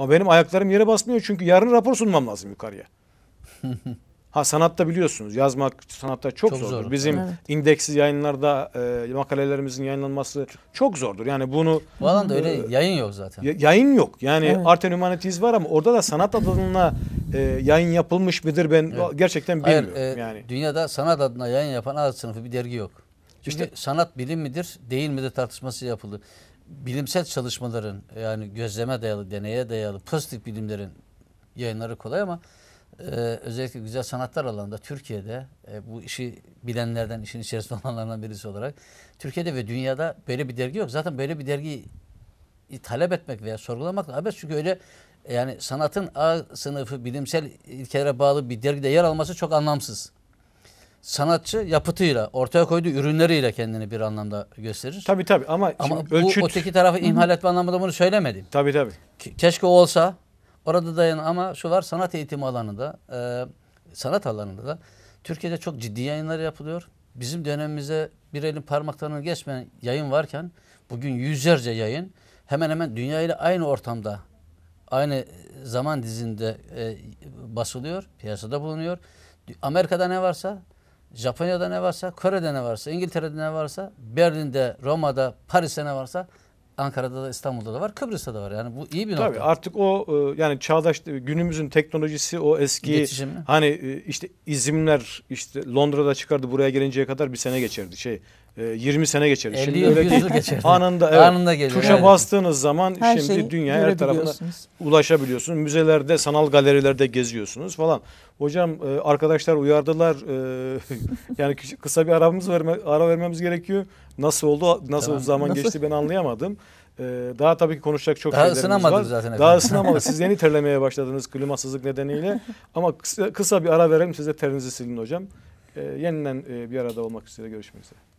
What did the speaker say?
Ama benim ayaklarım yere basmıyor çünkü yarın rapor sunmam lazım yukarıya. ha sanatta biliyorsunuz yazmak sanatta çok, çok zordur. zordur. Bizim evet. indeksiz yayınlarda e, makalelerimizin yayınlanması çok zordur. Yani bunu Bu alanda e, öyle yayın yok zaten. yayın yok. Yani evet. Art and Humanities var ama orada da sanat adına e, yayın yapılmış midir ben evet. gerçekten bilmiyorum Hayır, e, yani. Dünyada sanat adına yayın yapan az sınıfı bir dergi yok. İşte sanat bilim midir, değil midir tartışması yapıldı bilimsel çalışmaların yani gözleme dayalı, deneye dayalı pozitif bilimlerin yayınları kolay ama e, özellikle güzel sanatlar alanında Türkiye'de e, bu işi bilenlerden, işin içerisinde olanlardan birisi olarak Türkiye'de ve dünyada böyle bir dergi yok. Zaten böyle bir dergi talep etmek veya sorgulamak da abes çünkü öyle yani sanatın A sınıfı bilimsel ilkelere bağlı bir dergide yer alması çok anlamsız sanatçı yapıtıyla, ortaya koyduğu ürünleriyle kendini bir anlamda gösterir. Tabii tabii ama, ama bu ölçüt... öteki tarafı imhal etme anlamında bunu söylemedim. Tabii tabii. keşke olsa orada dayan ama şu var sanat eğitimi alanında, e, sanat alanında da Türkiye'de çok ciddi yayınlar yapılıyor. Bizim dönemimize bir elin parmaklarını geçmeyen yayın varken bugün yüzlerce yayın hemen hemen dünya ile aynı ortamda aynı e, zaman dizinde e, basılıyor, piyasada bulunuyor. Amerika'da ne varsa Japonya'da ne varsa, Kore'de ne varsa, İngiltere'de ne varsa, Berlin'de, Roma'da, Paris'te ne varsa Ankara'da da İstanbul'da da var, Kıbrıs'ta da var. Yani bu iyi bir nokta. Tabii artık o e, yani çağdaş e, günümüzün teknolojisi o eski İletişim. hani e, işte izimler işte Londra'da çıkardı buraya gelinceye kadar bir sene geçerdi şey 20 ee, sene geçer. şimdi öyle değil. Anında, evet, Anında geliyor. Tuşa yani. bastığınız zaman her şimdi dünya her tarafına ulaşabiliyorsunuz. Müzelerde, sanal galerilerde geziyorsunuz falan. Hocam e, arkadaşlar uyardılar. E, yani kısa bir aramız verme, ara vermemiz gerekiyor. Nasıl oldu? Nasıl tamam. zaman nasıl? geçti ben anlayamadım. E, daha tabii ki konuşacak çok daha şeylerimiz var. Zaten daha ısınamadı. Siz yeni terlemeye başladınız klimasızlık nedeniyle. Ama kısa, kısa bir ara verelim. size terinizi silin hocam. Yeniden bir arada olmak üzere görüşmek üzere.